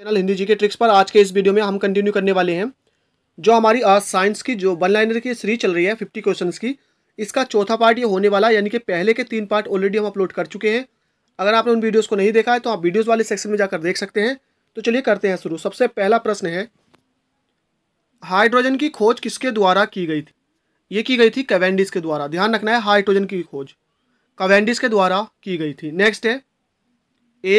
channel Hindi जी के tricks पर आज के इस वीडियो में हम कंटिन्यू करने वाले हैं जो हमारी आज साइंस की जो वन लाइनर की सीरीज चल रही है फिफ्टी क्वेश्चन की इसका चौथा पार्ट ये होने वाला यानी कि पहले के तीन पार्ट ऑलरेडी हम अपलोड कर चुके हैं अगर आपने उन वीडियोज़ को नहीं देखा है तो आप वीडियोज़ वाले सेक्शन में जाकर देख सकते हैं तो चलिए करते हैं शुरू सबसे पहला प्रश्न है हाइड्रोजन की खोज किसके द्वारा की गई थी ये की गई थी कवेंडिस के द्वारा ध्यान रखना है हाइड्रोजन की खोज कवेंडिस के द्वारा की गई थी नेक्स्ट है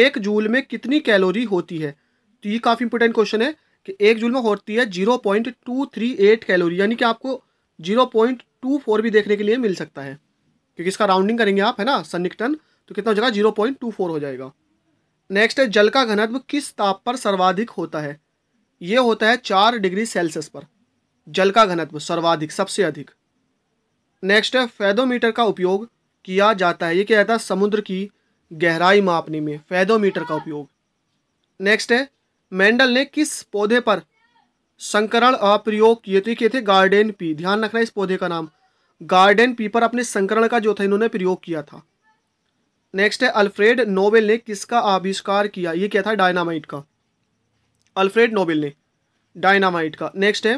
एक जूल में कितनी कैलोरी होती है तो ये काफ़ी इंपॉर्टेंट क्वेश्चन है कि एक जूल में होती है zero point two three eight calorie यानी कि आपको जीरो पॉइंट टू फोर भी देखने के लिए मिल सकता है क्योंकि इसका राउंडिंग करेंगे आप है ना सन्निकटन तो कितना हो जाएगा जीरो पॉइंट टू फोर हो जाएगा नेक्स्ट है जल का घनत्व किस ताप पर सर्वाधिक होता है ये होता है चार डिग्री सेल्सियस पर जल का घनत्व सर्वाधिक सबसे अधिक नेक्स्ट है फैदोमीटर का उपयोग किया जाता है ये क्या जाता है समुद्र की गहराई मापने में फैदोमीटर का उपयोग नेक्स्ट है मेंडल ने किस पौधे पर संकरण अप्रयोग किए तो ये किए थे गार्डन पी ध्यान रखना इस पौधे का नाम गार्डन पी पर अपने संकरण का जो था इन्होंने प्रयोग किया था नेक्स्ट है अल्फ्रेड नोबेल ने किसका आविष्कार किया ये क्या था डायनामाइट का अल्फ्रेड नोबेल ने डायनामाइट का नेक्स्ट है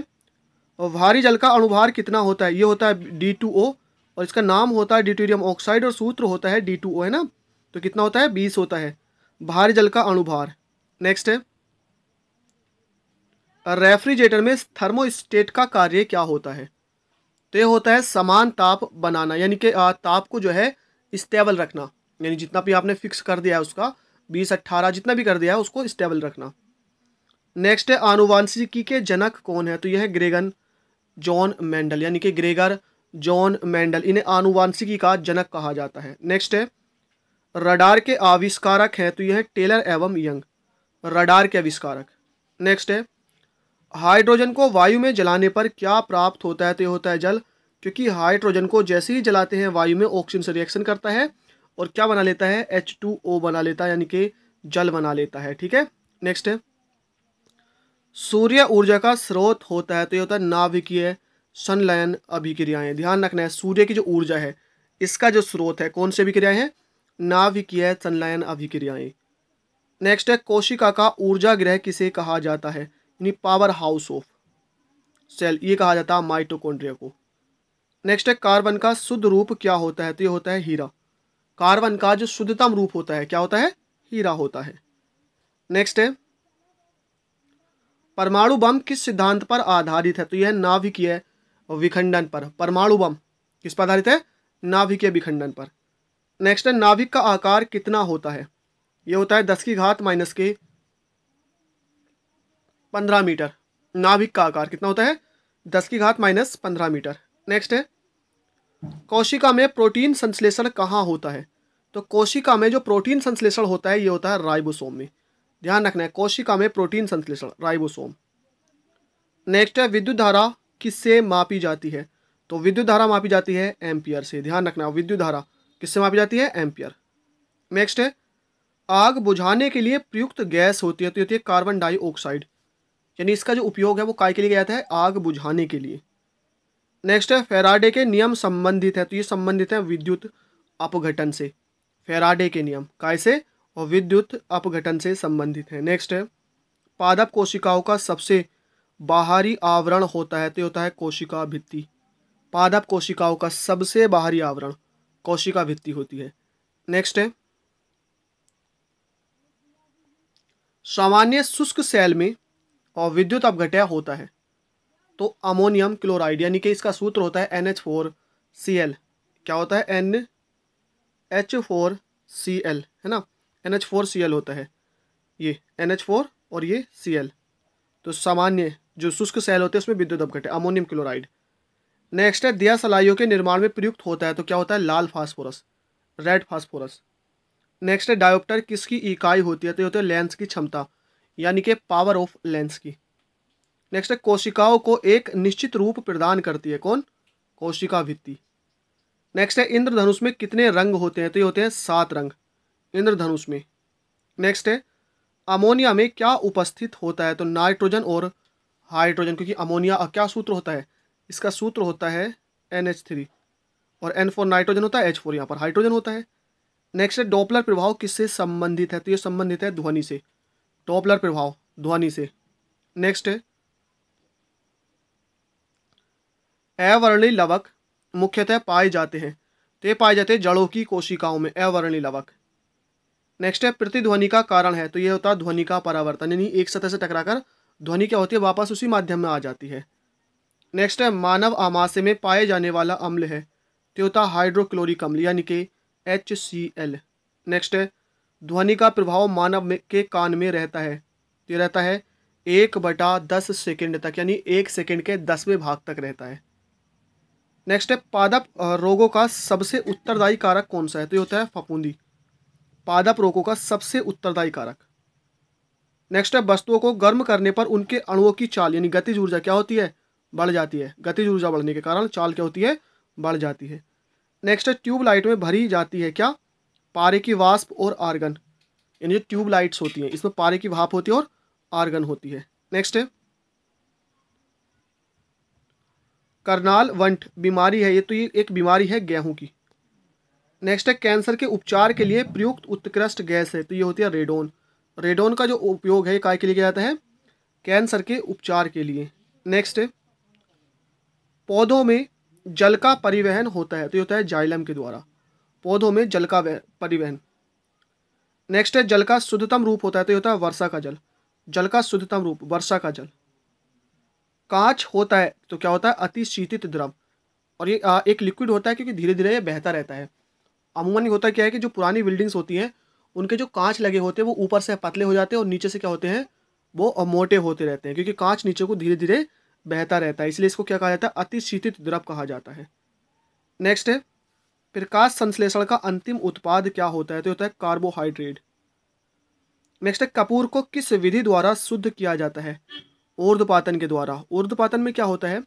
भारी जल का अणुभार कितना होता है ये होता है डी टू ओ और इसका नाम होता है ड्यूटेरियम ऑक्साइड और सूत्र होता है डी टू ओ है ना तो कितना होता है बीस होता है भारी जल का अणुभार नेक्स्ट है रेफ्रिजरेटर में थर्मोस्टेट का कार्य क्या होता है तो ये होता है समान ताप बनाना यानी कि ताप को जो है स्टेबल रखना यानी जितना भी आपने फिक्स कर दिया है उसका बीस अट्ठारह जितना भी कर दिया है उसको स्टेबल रखना नेक्स्ट है आनुवांशिकी के जनक कौन है तो यह है ग्रेगन जॉन मैंडल यानी कि ग्रेगर जॉन मैंडल इन्हें आनुवांशिकी का जनक कहा जाता है नेक्स्ट है रडार के आविष्कारक हैं तो यह है टेलर एवं यंग रडार के आविष्कारक नेक्स्ट है हाइड्रोजन को वायु में जलाने पर क्या प्राप्त होता है तो होता है जल क्योंकि हाइड्रोजन को जैसे ही जलाते हैं वायु में ऑक्सीजन से रिएक्शन करता है और क्या बना लेता है एच टू ओ बना लेता है यानी कि जल बना लेता है ठीक है नेक्स्ट है सूर्य ऊर्जा का स्रोत होता है तो ये होता है नाभिकीय संलयन अभिक्रियाएं ध्यान रखना है सूर्य की जो ऊर्जा है इसका जो स्रोत है कौन सी अभिक्रियाएं हैं नाभिकीय संलयन अभिक्रियाएं नेक्स्ट है कोशिका का ऊर्जा ग्रह किसे कहा जाता है यानी पावर हाउस ऑफ सेल ये कहा जाता है माइटोकॉन्ड्रिया को नेक्स्ट है कार्बन का शुद्ध रूप क्या होता है तो ये होता है हीरा कार्बन का जो शुद्धतम रूप होता है क्या होता है हीरा होता है नेक्स्ट है परमाणु बम किस सिद्धांत पर आधारित है तो यह नाभिकीय विखंडन पर परमाणु बम किस पर आधारित है नाभिकीय विखंडन पर नेक्स्ट है नाभिक का आकार कितना होता है यह होता है दस की घात माइनस के पंद्रह मीटर नाभिक का आकार कितना होता है दस की घात माइनस पंद्रह मीटर नेक्स्ट है कोशिका में प्रोटीन संश्लेषण कहाँ होता है तो कोशिका में जो प्रोटीन संश्लेषण होता है ये होता है राइबोसोम में ध्यान रखना है कोशिका में प्रोटीन संश्लेषण राइबोसोम नेक्स्ट है विद्युत धारा किससे मापी जाती है तो विद्युत धारा मापी जाती है एम्पियर से ध्यान रखना है विद्युत धारा किससे मापी जाती है एम्पियर नेक्स्ट है आग बुझाने के लिए प्रयुक्त गैस होती है तो होती है कार्बन डाइऑक्साइड यानी इसका जो उपयोग है वो काय के लिए किया जाता है आग बुझाने के लिए नेक्स्ट है फेराडे के नियम संबंधित है तो ये संबंधित है विद्युत अपघटन से फेराडे के नियम काय से और विद्युत अपघटन से संबंधित है नेक्स्ट है पादप कोशिकाओं का सबसे बाहरी आवरण होता है तो होता है कोशिका भित्ति पादप कोशिकाओं का सबसे बाहरी आवरण कोशिका भित्ति होती है नेक्स्ट है सामान्य शुष्क सेल में और विद्युत अपघटय होता है तो अमोनियम क्लोराइड यानी कि इसका सूत्र होता है N H four C L क्या होता है N H four C L है ना N H four C L होता है ये एन एच फोर और ये सी एल तो सामान्य जो शुष्क सेल होते हैं उसमें विद्युत है अमोनियम क्लोराइड नेक्स्ट है दिया सलाइयों के निर्माण में प्रयुक्त होता है तो क्या होता है लाल फास्फोरस रेड फास्फोरस नेक्स्ट है डायोप्टर किसकी इकाई होती है तो ये होता है लेंस की क्षमता यानी कि पावर ऑफ लेंस की नेक्स्ट है कोशिकाओं को एक निश्चित रूप प्रदान करती है कौन कोशिका भित्ति नेक्स्ट है इंद्रधनुष में कितने रंग होते हैं तो ये होते हैं सात रंग इंद्रधनुष में नेक्स्ट है अमोनिया में क्या उपस्थित होता है तो नाइट्रोजन और हाइड्रोजन क्योंकि अमोनिया क्या सूत्र होता है इसका सूत्र होता है एन एच थ्री और एन फोर नाइट्रोजन होता है एच फोर यहाँ पर हाइड्रोजन होता है नेक्स्ट है डोपलर प्रभाव किससे संबंधित है तो ये संबंधित है ध्वनि से टॉपलर प्रभाव ध्वनि से नेक्स्ट अवर्णी लवक मुख्यतः पाए जाते हैं ते पाए जाते हैं जड़ों की कोशिकाओं में अवर्णी लवक नेक्स्ट है प्रतिध्वनि का कारण है तो यह होता है ध्वनि का परावर्तन यानी एक सतह से टकराकर ध्वनि क्या होती है वापस उसी माध्यम में आ जाती है नेक्स्ट है मानव आमाशय में पाए जाने वाला अम्ल है तो होता हाइड्रोक्लोरिक अम्ल यानी कि एच सी एल नेक्स्ट है ध्वनि का प्रभाव मानव के कान में रहता है ये रहता है एक बटा दस सेकेंड तक यानी एक सेकेंड के दसवें भाग तक रहता है नेक्स्ट है पादप रोगों का सबसे उत्तरदायी कारक कौन सा है तो ये होता है फफूंदी पादप रोगों का सबसे उत्तरदायी कारक नेक्स्ट है वस्तुओं को गर्म करने पर उनके अणुओं की चाल यानी गतिज ऊर्जा क्या होती है बढ़ जाती है गतिज ऊर्जा बढ़ने के कारण चाल क्या होती है बढ़ जाती है नेक्स्ट है ट्यूबलाइट में भरी जाती है क्या पारे की वास्प और आर्गन यानी जो ट्यूब लाइट्स होती हैं इसमें पारे की भाप होती है और आर्गन होती है नेक्स्ट है करनाल वंट बीमारी है ये तो ये एक बीमारी है गेहूं की नेक्स्ट है कैंसर के उपचार के लिए प्रयुक्त उत्कृष्ट गैस है तो ये होती है रेडोन रेडोन का जो उपयोग है काय के लिए किया जाता है कैंसर के उपचार के लिए नेक्स्ट पौधों में जल का परिवहन होता है तो ये होता है जाइलम के द्वारा पौधों में जल का परिवहन नेक्स्ट है जल का शुद्धतम रूप होता है तो ये होता है वर्षा का जल जल का शुद्धतम रूप वर्षा का जल कांच होता है तो क्या होता है अति शीतित द्रव और ये आ, एक लिक्विड होता है क्योंकि धीरे धीरे ये बहता रहता है अमूमन होता क्या है कि जो पुरानी बिल्डिंग्स होती हैं उनके जो कांच लगे होते हैं वो ऊपर से पतले हो जाते हैं और नीचे से क्या होते हैं वो मोटे होते रहते हैं क्योंकि कांच नीचे को धीरे धीरे बहता रहता है इसलिए इसको क्या कहा जाता है अति शीतित द्रव कहा जाता है नेक्स्ट है प्रकाश संश्लेषण का अंतिम उत्पाद क्या होता है तो होता है कार्बोहाइड्रेट नेक्स्ट है कपूर को किस विधि द्वारा शुद्ध किया जाता है ऊर्धपातन के द्वारा ऊर्धपातन में क्या होता है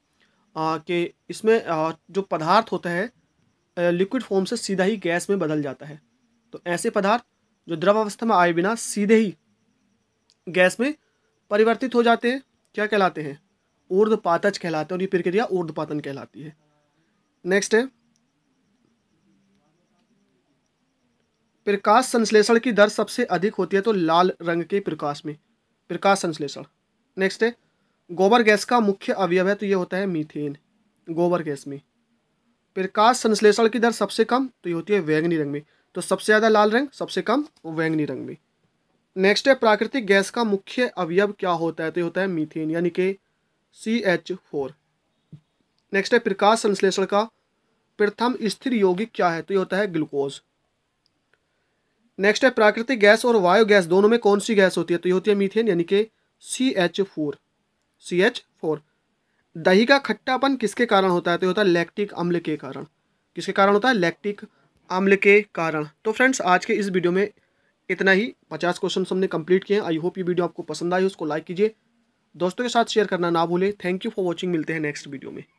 आ, कि इसमें आ, जो पदार्थ होता है लिक्विड फॉर्म से सीधा ही गैस में बदल जाता है तो ऐसे पदार्थ जो द्रव अवस्था में आए बिना सीधे ही गैस में परिवर्तित हो जाते हैं क्या कहलाते हैं ऊर्धपातज कहलाते हैं और ये प्रक्रिया ऊर्धपातन कहलाती है नेक्स्ट है प्रकाश संश्लेषण की दर सबसे अधिक होती है तो लाल रंग के प्रकाश में प्रकाश संश्लेषण नेक्स्ट है गोबर गैस का मुख्य अवयव है तो ये होता है मीथेन गोबर गैस में प्रकाश संश्लेषण की दर सबसे कम तो ये होती है वैंगनी रंग में तो सबसे ज़्यादा लाल रंग सबसे कम वैंगनी रंग में नेक्स्ट है प्राकृतिक गैस का मुख्य अवयव क्या होता है तो ये होता है मीथेन यानी कि सी एच फोर नेक्स्ट है प्रकाश संश्लेषण का प्रथम स्थिर यौगिक क्या है तो ये होता है ग्लूकोज नेक्स्ट है प्राकृतिक गैस और वायु गैस दोनों में कौन सी गैस होती है तो ये होती है मीथेन यानी कि C H four C H four दही का खट्टापन किसके कारण होता है तो ये होता है लैक्टिक अम्ल के कारण किसके कारण होता है लैक्टिक अम्ल के कारण तो फ्रेंड्स आज के इस वीडियो में इतना ही पचास क्वेश्चन हमने कंप्लीट किए हैं आई होप ये वीडियो आपको पसंद आई उसको लाइक कीजिए दोस्तों के साथ शेयर करना ना भूलें थैंक यू फॉर वॉचिंग मिलते हैं नेक्स्ट वीडियो में